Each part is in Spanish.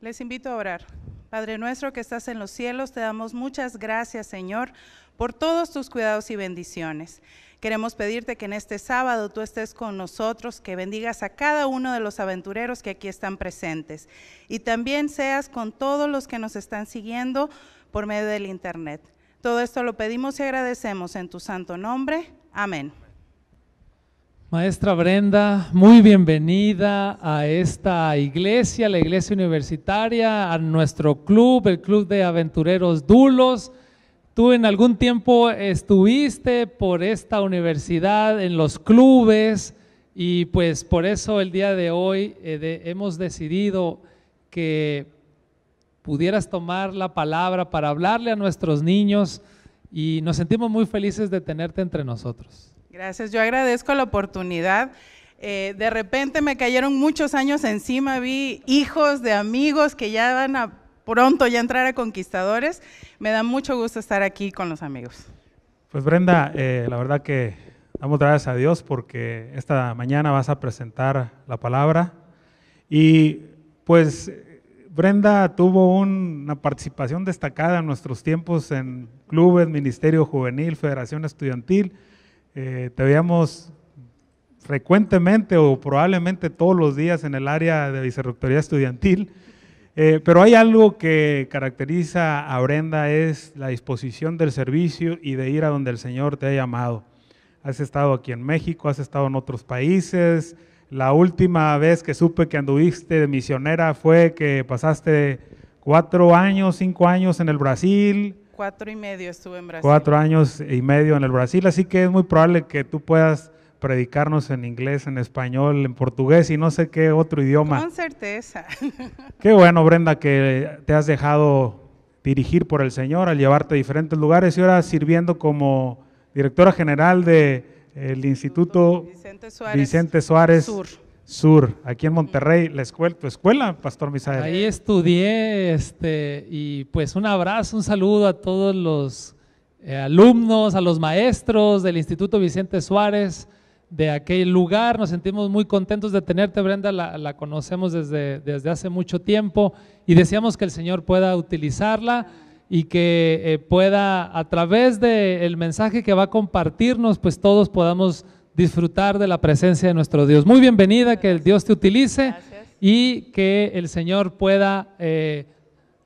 Les invito a orar. Padre nuestro que estás en los cielos, te damos muchas gracias, Señor, por todos tus cuidados y bendiciones. Queremos pedirte que en este sábado tú estés con nosotros, que bendigas a cada uno de los aventureros que aquí están presentes y también seas con todos los que nos están siguiendo por medio del Internet. Todo esto lo pedimos y agradecemos en tu santo nombre. Amén. Maestra Brenda, muy bienvenida a esta iglesia, la iglesia universitaria, a nuestro club, el Club de Aventureros Dulos. Tú en algún tiempo estuviste por esta universidad, en los clubes, y pues por eso el día de hoy eh, hemos decidido que pudieras tomar la palabra para hablarle a nuestros niños y nos sentimos muy felices de tenerte entre nosotros. Gracias, yo agradezco la oportunidad. Eh, de repente me cayeron muchos años encima, vi hijos de amigos que ya van a pronto ya entrar a Conquistadores. Me da mucho gusto estar aquí con los amigos. Pues Brenda, eh, la verdad que damos gracias a Dios porque esta mañana vas a presentar la palabra. Y pues Brenda tuvo una participación destacada en nuestros tiempos en clubes, ministerio juvenil, federación estudiantil. Eh, te veíamos frecuentemente o probablemente todos los días en el área de vicerrectoría estudiantil, eh, pero hay algo que caracteriza a Brenda, es la disposición del servicio y de ir a donde el Señor te ha llamado. Has estado aquí en México, has estado en otros países. La última vez que supe que anduviste de misionera fue que pasaste cuatro años, cinco años en el Brasil, cuatro y medio estuve en Brasil. Cuatro años y medio en el Brasil, así que es muy probable que tú puedas predicarnos en inglés, en español, en portugués y no sé qué otro idioma. Con certeza. Qué bueno, Brenda, que te has dejado dirigir por el Señor al llevarte a diferentes lugares y ahora sirviendo como directora general del eh, Instituto Vicente Suárez, Vicente Suárez Sur. Sur, aquí en Monterrey, la escuela, tu escuela, Pastor Misael. Ahí estudié, este, y pues un abrazo, un saludo a todos los eh, alumnos, a los maestros del Instituto Vicente Suárez de aquel lugar. Nos sentimos muy contentos de tenerte, Brenda, la, conocemos desde, desde, hace mucho tiempo y deseamos que el Señor pueda utilizarla y que eh, pueda, a través del mensaje que va a compartirnos, pues todos podamos disfrutar de la presencia de nuestro Dios. Muy bienvenida, que el Dios te utilice y que el Señor pueda, eh,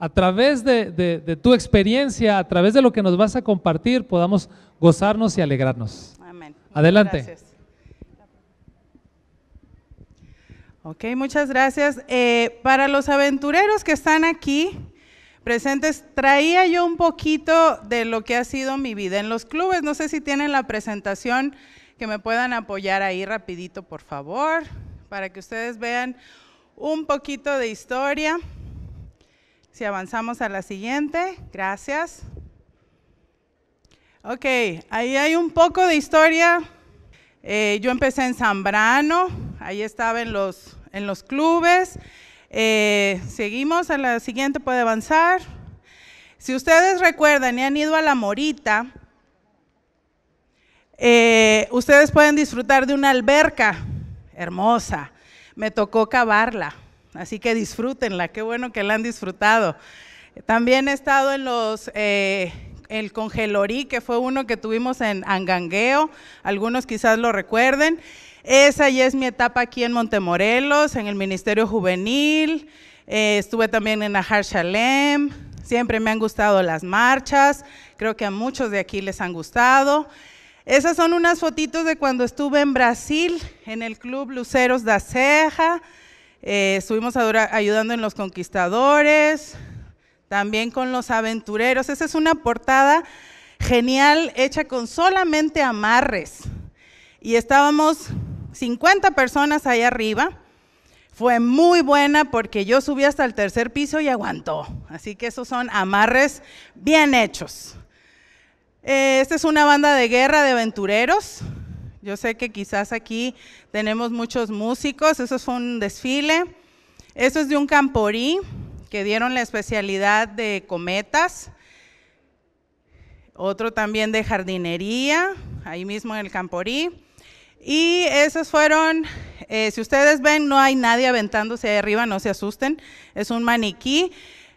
a través de, tu experiencia, a través de lo que nos vas a compartir, podamos gozarnos y alegrarnos. Amén. Adelante. Gracias. Ok, muchas gracias. Eh, para los aventureros que están aquí presentes, traía yo un poquito de lo que ha sido mi vida en los clubes. No sé si tienen la presentación que me puedan apoyar ahí rapidito, por favor, para que ustedes vean un poquito de historia. Si avanzamos a la siguiente, gracias. Ok, ahí hay un poco de historia. Eh, yo empecé en Zambrano, ahí estaba en los, en los clubes. Eh, seguimos a la siguiente, puede avanzar. Si ustedes recuerdan y han ido a La Morita, eh, ustedes pueden disfrutar de una alberca hermosa. Me tocó cavarla, así que disfrútenla. Qué bueno que la han disfrutado. También he estado en los eh, el congelorí, que fue uno que tuvimos en Angangueo, algunos quizás lo recuerden. Esa ya es mi etapa aquí en Montemorelos, en el Ministerio Juvenil. Eh, estuve también en Ajar Shalem. Siempre me han gustado las marchas. Creo que a muchos de aquí les han gustado. Esas son unas fotitos de cuando estuve en Brasil, en el club Luceros da Ceja. Eh, estuvimos ayudando en los conquistadores, también con los aventureros. Esa es una portada genial hecha con solamente amarres. Y estábamos 50 personas ahí arriba. Fue muy buena porque yo subí hasta el tercer piso y aguantó. Así que esos son amarres bien hechos. Eh, esta es una banda de guerra de aventureros. Yo sé que quizás aquí tenemos muchos músicos. Eso es un desfile. eso es de un camporí que dieron la especialidad de cometas. Otro también de jardinería, ahí mismo en el camporí. Y esos fueron, eh, si ustedes ven, no hay nadie aventándose ahí arriba, no se asusten. Es un maniquí.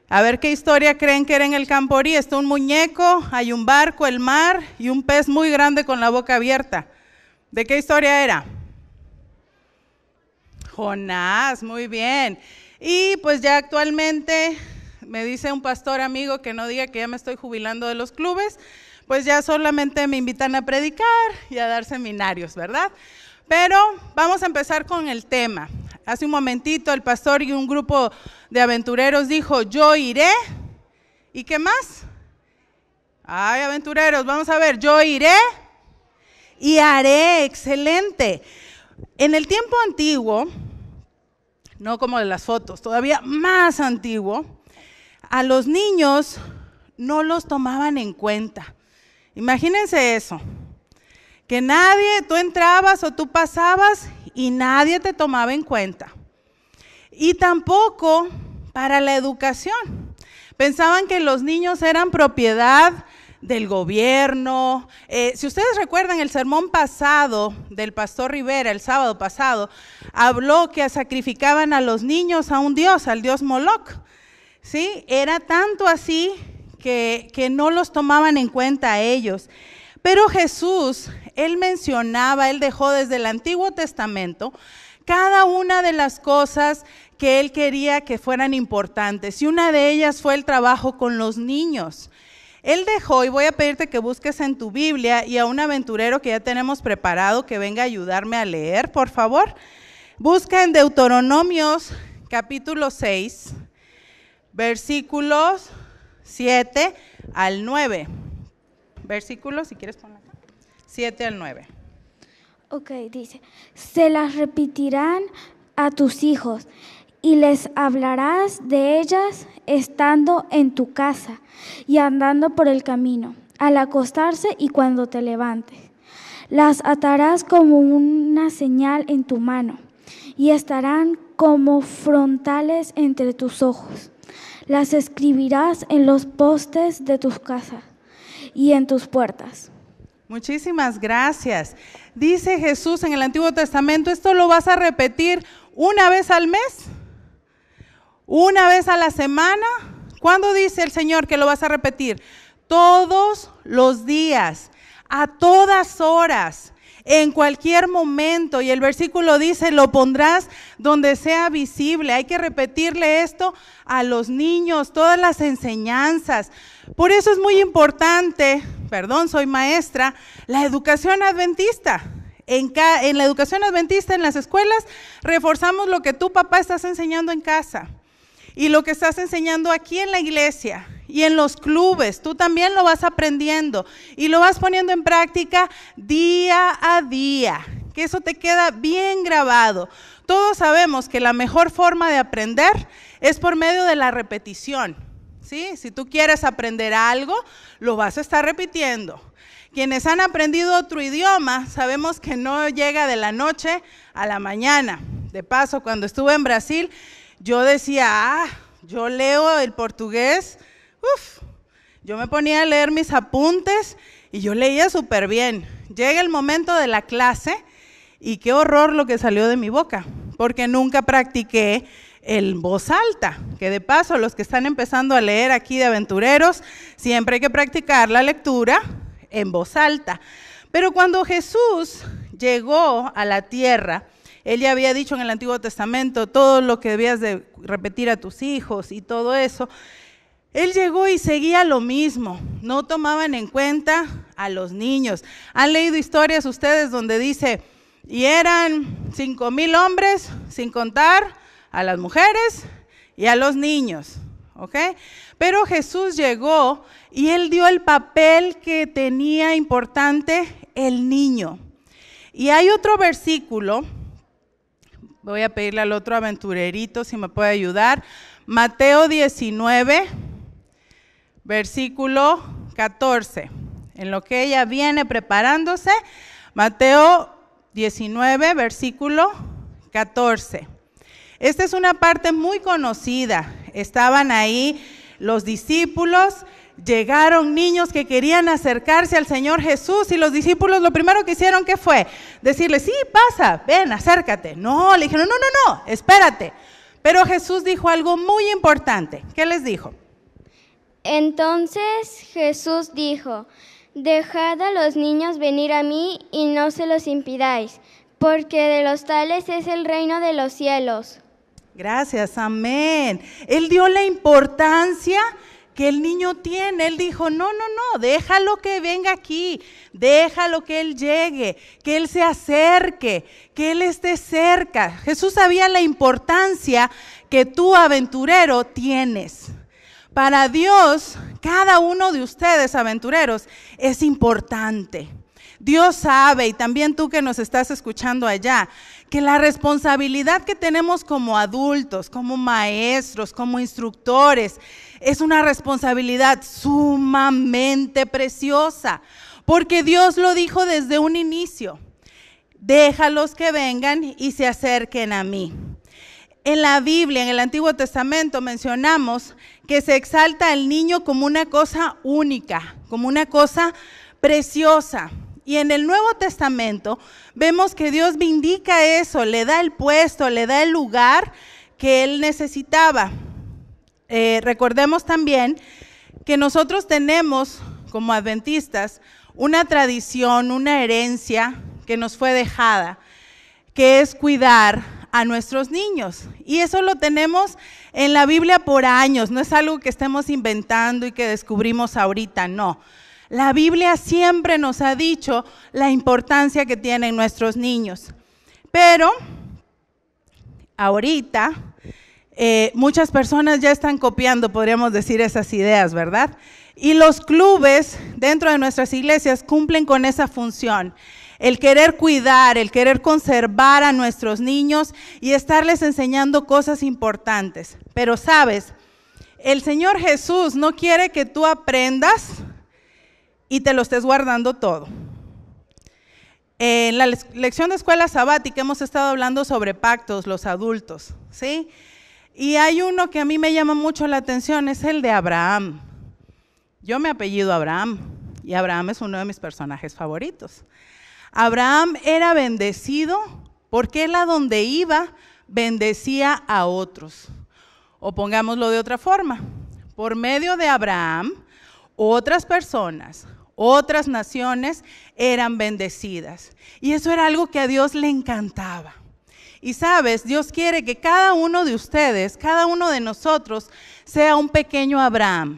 A ver qué historia creen que era en el Camporí. Está un muñeco, hay un barco, el mar y un pez muy grande con la boca abierta. ¿De qué historia era? Jonás, muy bien. Y pues ya actualmente me dice un pastor amigo que no diga que ya me estoy jubilando de los clubes, pues ya solamente me invitan a predicar y a dar seminarios, ¿verdad? Pero vamos a empezar con el tema. Hace un momentito el pastor y un grupo de aventureros dijo, yo iré. ¿Y qué más? Ay, aventureros, vamos a ver, yo iré y haré, excelente. En el tiempo antiguo, no como de las fotos, todavía más antiguo, a los niños no los tomaban en cuenta. Imagínense eso, que nadie, tú entrabas o tú pasabas y nadie te tomaba en cuenta. Y tampoco para la educación. Pensaban que los niños eran propiedad del gobierno. Eh, si ustedes recuerdan el sermón pasado del pastor Rivera, el sábado pasado, habló que sacrificaban a los niños a un dios, al dios Moloch. ¿Sí? Era tanto así que, que no los tomaban en cuenta a ellos. Pero Jesús él mencionaba, él dejó desde el Antiguo Testamento cada una de las cosas que él quería que fueran importantes. Y una de ellas fue el trabajo con los niños. Él dejó, y voy a pedirte que busques en tu Biblia y a un aventurero que ya tenemos preparado que venga a ayudarme a leer, por favor. Busca en Deuteronomios capítulo 6, versículos 7 al 9. Versículos, si quieres poner. 7 al 9. Ok, dice, se las repetirán a tus hijos y les hablarás de ellas estando en tu casa y andando por el camino, al acostarse y cuando te levantes. Las atarás como una señal en tu mano y estarán como frontales entre tus ojos. Las escribirás en los postes de tus casas y en tus puertas. Muchísimas gracias. Dice Jesús en el Antiguo Testamento, esto lo vas a repetir una vez al mes, una vez a la semana. ¿Cuándo dice el Señor que lo vas a repetir? Todos los días, a todas horas en cualquier momento. Y el versículo dice, lo pondrás donde sea visible. Hay que repetirle esto a los niños, todas las enseñanzas. Por eso es muy importante, perdón, soy maestra, la educación adventista. En, la educación adventista, en las escuelas, reforzamos lo que tu papá estás enseñando en casa y lo que estás enseñando aquí en la iglesia y en los clubes. Tú también lo vas aprendiendo y lo vas poniendo en práctica día a día. Que eso te queda bien grabado. Todos sabemos que la mejor forma de aprender es por medio de la repetición. ¿sí? Si tú quieres aprender algo, lo vas a estar repitiendo. Quienes han aprendido otro idioma, sabemos que no llega de la noche a la mañana. De paso, cuando estuve en Brasil, yo decía, ah, yo leo el portugués Uf, yo me ponía a leer mis apuntes y yo leía súper bien. Llega el momento de la clase y qué horror lo que salió de mi boca, porque nunca practiqué el voz alta, que de paso los que están empezando a leer aquí de aventureros, siempre hay que practicar la lectura en voz alta. Pero cuando Jesús llegó a la tierra, él ya había dicho en el Antiguo Testamento todo lo que debías de repetir a tus hijos y todo eso. Él llegó y seguía lo mismo, no tomaban en cuenta a los niños. ¿Han leído historias ustedes donde dice, y eran cinco mil hombres, sin contar a las mujeres y a los niños? ¿Ok? Pero Jesús llegó y él dio el papel que tenía importante el niño. Y hay otro versículo, voy a pedirle al otro aventurerito si me puede ayudar, Mateo 19, versículo 14, en lo que ella viene preparándose. Mateo 19, versículo 14. Esta es una parte muy conocida. Estaban ahí los discípulos, llegaron niños que querían acercarse al Señor Jesús y los discípulos lo primero que hicieron que fue decirle, sí, pasa, ven, acércate. No, le dijeron, no, no, no, espérate. Pero Jesús dijo algo muy importante. ¿Qué les dijo? Entonces Jesús dijo, Dejad a los niños venir a mí y no se los impidáis, porque de los tales es el reino de los cielos. Gracias, amén. Él dio la importancia que el niño tiene. Él dijo, no, no, no, déjalo que venga aquí, déjalo que él llegue, que él se acerque, que él esté cerca. Jesús sabía la importancia que tú, aventurero, tienes. Para Dios, cada uno de ustedes, aventureros, es importante. Dios sabe, y también tú que nos estás escuchando allá, que la responsabilidad que tenemos como adultos, como maestros, como instructores, es una responsabilidad sumamente preciosa, porque Dios lo dijo desde un inicio, déjalos que vengan y se acerquen a mí en la Biblia, en el Antiguo Testamento, mencionamos que se exalta al niño como una cosa única, como una cosa preciosa. Y en el Nuevo Testamento vemos que Dios vindica eso, le da el puesto, le da el lugar que él necesitaba. Eh, recordemos también que nosotros tenemos como adventistas una tradición, una herencia que nos fue dejada, que es cuidar a nuestros niños. Y eso lo tenemos en la Biblia por años, no es algo que estemos inventando y que descubrimos ahorita, no. La Biblia siempre nos ha dicho la importancia que tienen nuestros niños. Pero ahorita eh, muchas personas ya están copiando, podríamos decir, esas ideas, ¿verdad? Y los clubes dentro de nuestras iglesias cumplen con esa función el querer cuidar, el querer conservar a nuestros niños y estarles enseñando cosas importantes. Pero sabes, el Señor Jesús no quiere que tú aprendas y te lo estés guardando todo. En la lección de escuela sabática hemos estado hablando sobre pactos, los adultos, ¿sí? Y hay uno que a mí me llama mucho la atención, es el de Abraham. Yo me apellido Abraham y Abraham es uno de mis personajes favoritos. Abraham era bendecido porque él a donde iba bendecía a otros. O pongámoslo de otra forma, por medio de Abraham, otras personas, otras naciones eran bendecidas. Y eso era algo que a Dios le encantaba. Y sabes, Dios quiere que cada uno de ustedes, cada uno de nosotros, sea un pequeño Abraham,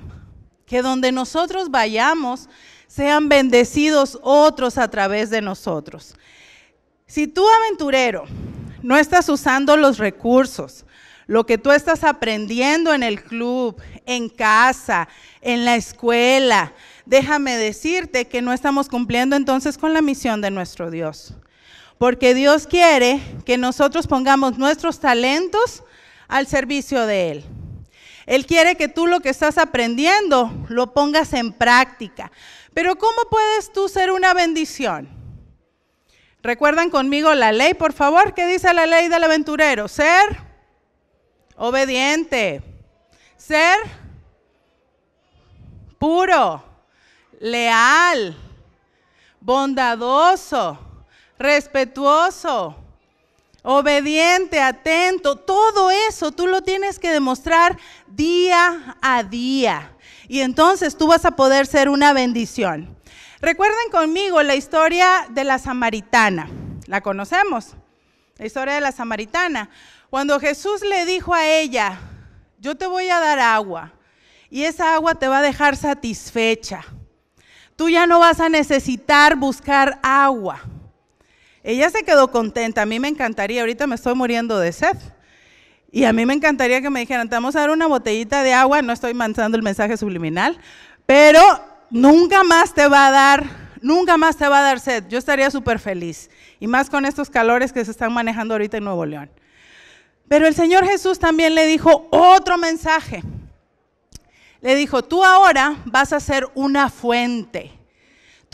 que donde nosotros vayamos, sean bendecidos otros a través de nosotros. Si tú, aventurero, no estás usando los recursos, lo que tú estás aprendiendo en el club, en casa, en la escuela, déjame decirte que no estamos cumpliendo entonces con la misión de nuestro Dios. Porque Dios quiere que nosotros pongamos nuestros talentos al servicio de Él. Él quiere que tú lo que estás aprendiendo lo pongas en práctica. Pero ¿cómo puedes tú ser una bendición? Recuerdan conmigo la ley, por favor. ¿Qué dice la ley del aventurero? Ser obediente, ser puro, leal, bondadoso, respetuoso, obediente, atento, todo eso tú lo tienes que demostrar día a día. Y entonces tú vas a poder ser una bendición. Recuerden conmigo la historia de la samaritana. La conocemos, la historia de la samaritana. Cuando Jesús le dijo a ella, yo te voy a dar agua y esa agua te va a dejar satisfecha. Tú ya no vas a necesitar buscar agua. Ella se quedó contenta, a mí me encantaría, ahorita me estoy muriendo de sed. Y a mí me encantaría que me dijeran, te vamos a dar una botellita de agua, no estoy mandando el mensaje subliminal, pero nunca más te va a dar, nunca más te va a dar sed. Yo estaría súper feliz. Y más con estos calores que se están manejando ahorita en Nuevo León. Pero el Señor Jesús también le dijo otro mensaje. Le dijo, tú ahora vas a ser una fuente.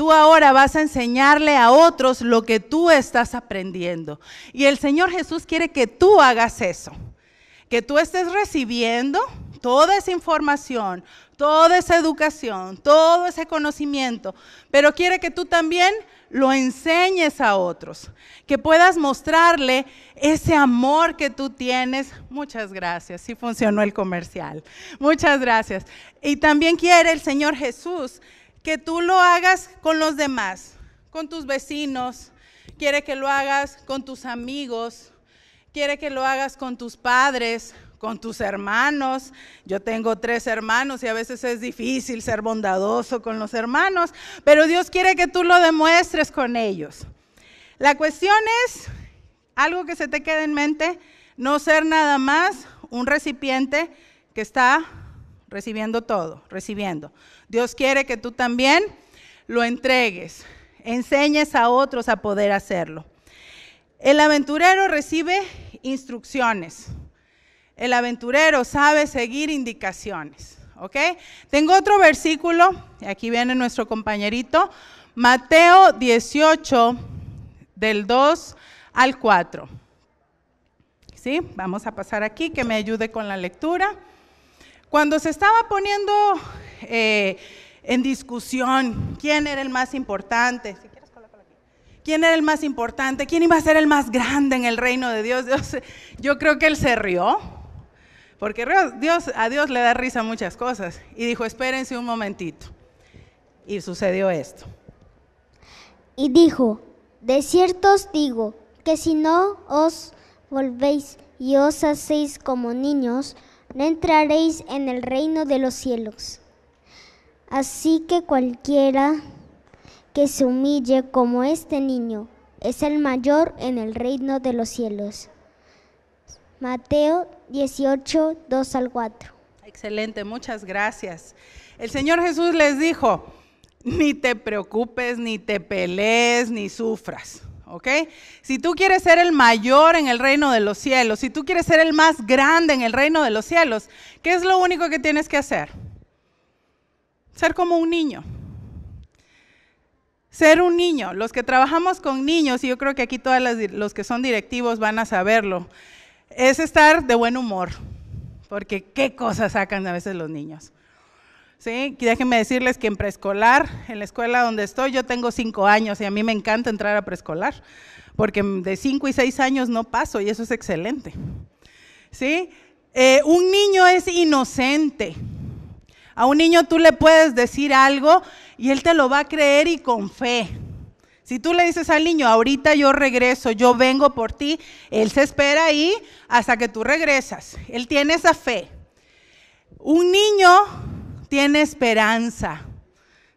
Tú ahora vas a enseñarle a otros lo que tú estás aprendiendo. Y el Señor Jesús quiere que tú hagas eso, que tú estés recibiendo toda esa información, toda esa educación, todo ese conocimiento, pero quiere que tú también lo enseñes a otros, que puedas mostrarle ese amor que tú tienes. Muchas gracias, sí funcionó el comercial. Muchas gracias. Y también quiere el Señor Jesús que tú lo hagas con los demás, con tus vecinos, quiere que lo hagas con tus amigos, quiere que lo hagas con tus padres, con tus hermanos. Yo tengo tres hermanos y a veces es difícil ser bondadoso con los hermanos, pero Dios quiere que tú lo demuestres con ellos. La cuestión es, algo que se te quede en mente, no ser nada más un recipiente que está recibiendo todo, recibiendo. Dios quiere que tú también lo entregues, enseñes a otros a poder hacerlo. El aventurero recibe instrucciones. El aventurero sabe seguir indicaciones. ¿Ok? Tengo otro versículo, y aquí viene nuestro compañerito, Mateo 18, del 2 al 4. ¿Sí? Vamos a pasar aquí, que me ayude con la lectura. Cuando se estaba poniendo eh, en discusión quién era el más importante, quién era el más importante, quién iba a ser el más grande en el reino de Dios, Dios yo creo que él se rió, porque Dios, a Dios le da risa muchas cosas, y dijo, espérense un momentito. Y sucedió esto. Y dijo, de cierto os digo, que si no os volvéis y os hacéis como niños, no entraréis en el reino de los cielos. Así que cualquiera que se humille como este niño es el mayor en el reino de los cielos. Mateo 18, 2 al 4. Excelente, muchas gracias. El Señor Jesús les dijo, ni te preocupes, ni te pelees, ni sufras. Si tú quieres ser el mayor en el reino de los cielos, si tú quieres ser el más grande en el reino de los cielos, ¿qué es lo único que tienes que hacer? Ser como un niño. Ser un niño. Los que trabajamos con niños, y yo creo que aquí todos los que son directivos van a saberlo, es estar de buen humor, porque qué cosas sacan a veces los niños. ¿sí? déjenme decirles que en preescolar, en la escuela donde estoy, yo tengo cinco años y a mí me encanta entrar a preescolar, porque de cinco y seis años no paso y eso es excelente. ¿Sí? Eh, un niño es inocente. A un niño tú le puedes decir algo y él te lo va a creer y con fe. Si tú le dices al niño, ahorita yo regreso, yo vengo por ti, él se espera ahí hasta que tú regresas. Él tiene esa fe. Un niño tiene esperanza.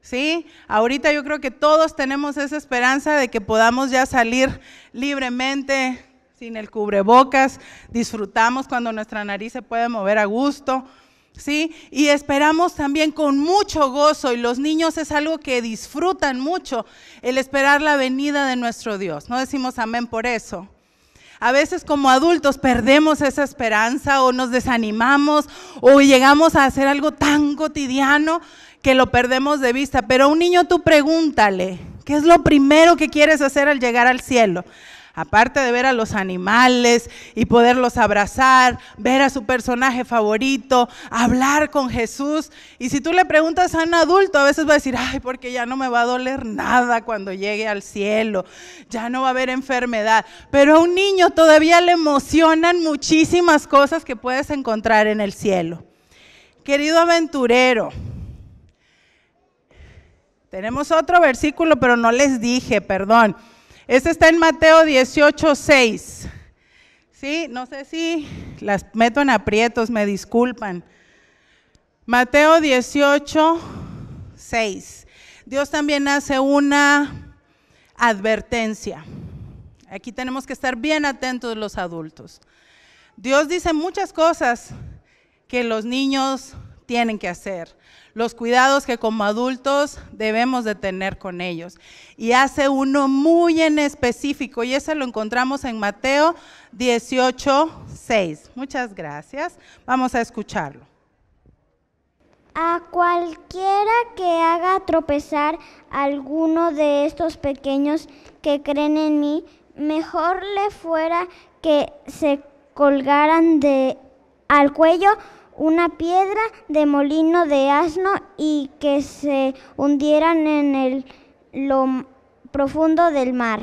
¿Sí? Ahorita yo creo que todos tenemos esa esperanza de que podamos ya salir libremente, sin el cubrebocas, disfrutamos cuando nuestra nariz se puede mover a gusto, ¿sí? Y esperamos también con mucho gozo, y los niños es algo que disfrutan mucho, el esperar la venida de nuestro Dios. No decimos amén por eso, a veces como adultos perdemos esa esperanza o nos desanimamos o llegamos a hacer algo tan cotidiano que lo perdemos de vista. Pero un niño tú pregúntale, ¿qué es lo primero que quieres hacer al llegar al cielo? aparte de ver a los animales y poderlos abrazar, ver a su personaje favorito, hablar con Jesús. Y si tú le preguntas a un adulto, a veces va a decir, ay, porque ya no me va a doler nada cuando llegue al cielo, ya no va a haber enfermedad. Pero a un niño todavía le emocionan muchísimas cosas que puedes encontrar en el cielo. Querido aventurero, tenemos otro versículo, pero no les dije, perdón. Este está en Mateo 18, 6. Sí, no sé si las meto en aprietos, me disculpan. Mateo 18, 6. Dios también hace una advertencia. Aquí tenemos que estar bien atentos los adultos. Dios dice muchas cosas que los niños tienen que hacer los cuidados que como adultos debemos de tener con ellos. Y hace uno muy en específico, y ese lo encontramos en Mateo 18, 6. Muchas gracias. Vamos a escucharlo. A cualquiera que haga tropezar alguno de estos pequeños que creen en mí, mejor le fuera que se colgaran de al cuello una piedra de molino de asno y que se hundieran en el, lo profundo del mar.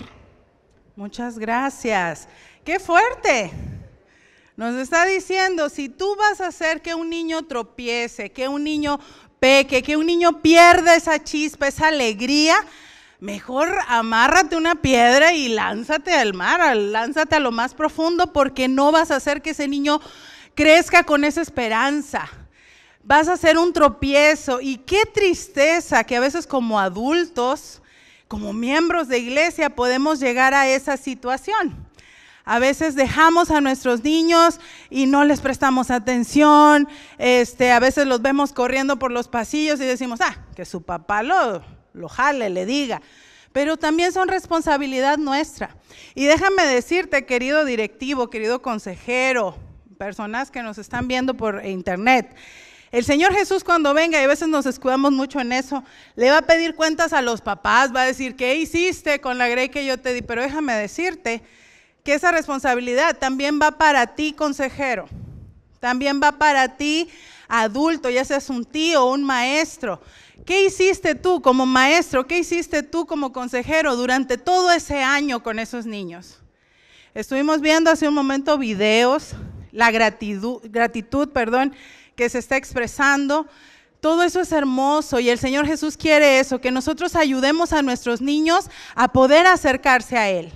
Muchas gracias. ¡Qué fuerte! Nos está diciendo, si tú vas a hacer que un niño tropiece, que un niño peque, que un niño pierda esa chispa, esa alegría, mejor amárrate una piedra y lánzate al mar, lánzate a lo más profundo porque no vas a hacer que ese niño crezca con esa esperanza. Vas a ser un tropiezo y qué tristeza que a veces como adultos, como miembros de iglesia, podemos llegar a esa situación. A veces dejamos a nuestros niños y no les prestamos atención. Este, a veces los vemos corriendo por los pasillos y decimos, ah, que su papá lo, lo jale, le diga. Pero también son responsabilidad nuestra. Y déjame decirte, querido directivo, querido consejero, personas que nos están viendo por internet. El Señor Jesús cuando venga, y a veces nos escudamos mucho en eso, le va a pedir cuentas a los papás, va a decir, ¿qué hiciste con la grey que yo te di? Pero déjame decirte que esa responsabilidad también va para ti, consejero. También va para ti, adulto, ya seas un tío un maestro. ¿Qué hiciste tú como maestro? ¿Qué hiciste tú como consejero durante todo ese año con esos niños? Estuvimos viendo hace un momento videos la gratitud, gratitud perdón, que se está expresando. Todo eso es hermoso y el Señor Jesús quiere eso, que nosotros ayudemos a nuestros niños a poder acercarse a Él.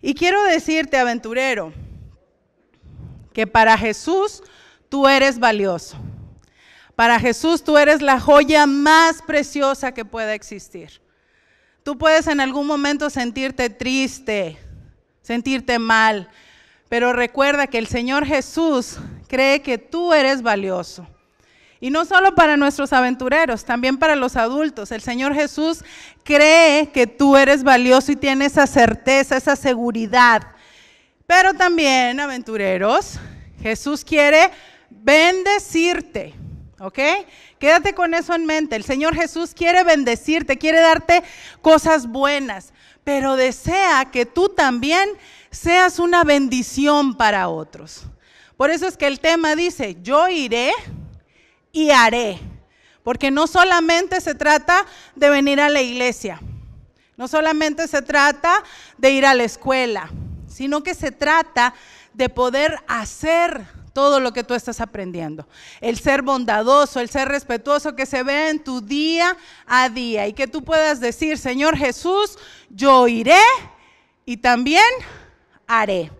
Y quiero decirte, aventurero, que para Jesús tú eres valioso. Para Jesús tú eres la joya más preciosa que pueda existir. Tú puedes en algún momento sentirte triste, sentirte mal, pero recuerda que el Señor Jesús cree que tú eres valioso. Y no solo para nuestros aventureros, también para los adultos. El Señor Jesús cree que tú eres valioso y tiene esa certeza, esa seguridad. Pero también, aventureros, Jesús quiere bendecirte. ¿Ok? Quédate con eso en mente. El Señor Jesús quiere bendecirte, quiere darte cosas buenas, pero desea que tú también seas una bendición para otros. Por eso es que el tema dice, yo iré y haré. Porque no solamente se trata de venir a la iglesia, no solamente se trata de ir a la escuela, sino que se trata de poder hacer todo lo que tú estás aprendiendo. El ser bondadoso, el ser respetuoso, que se vea en tu día a día y que tú puedas decir, Señor Jesús, yo iré y también haré.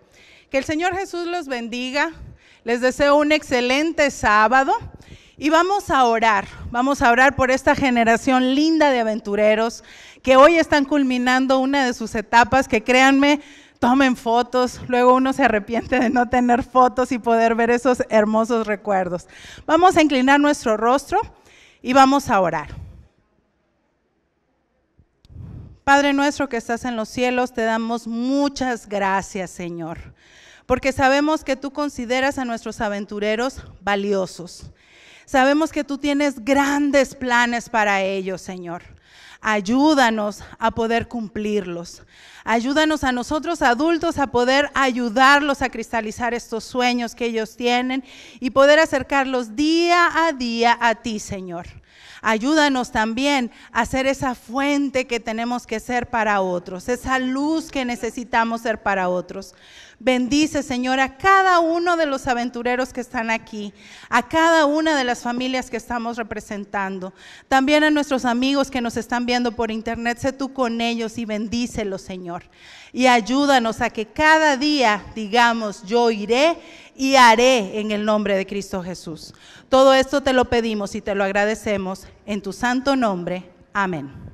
Que el Señor Jesús los bendiga. Les deseo un excelente sábado y vamos a orar. Vamos a orar por esta generación linda de aventureros que hoy están culminando una de sus etapas que créanme, tomen fotos, luego uno se arrepiente de no tener fotos y poder ver esos hermosos recuerdos. Vamos a inclinar nuestro rostro y vamos a orar. Padre nuestro que estás en los cielos, te damos muchas gracias, Señor, porque sabemos que tú consideras a nuestros aventureros valiosos. Sabemos que tú tienes grandes planes para ellos, Señor. Ayúdanos a poder cumplirlos. Ayúdanos a nosotros adultos a poder ayudarlos a cristalizar estos sueños que ellos tienen y poder acercarlos día a día a ti, Señor. Ayúdanos también a ser esa fuente que tenemos que ser para otros, esa luz que necesitamos ser para otros. Bendice, Señor, a cada uno de los aventureros que están aquí, a cada una de las familias que estamos representando. También a nuestros amigos que nos están viendo por internet, sé tú con ellos y bendícelos, Señor. Y ayúdanos a que cada día digamos, yo iré y haré en el nombre de Cristo Jesús. Todo esto te lo pedimos y te lo agradecemos en tu santo nombre. Amén.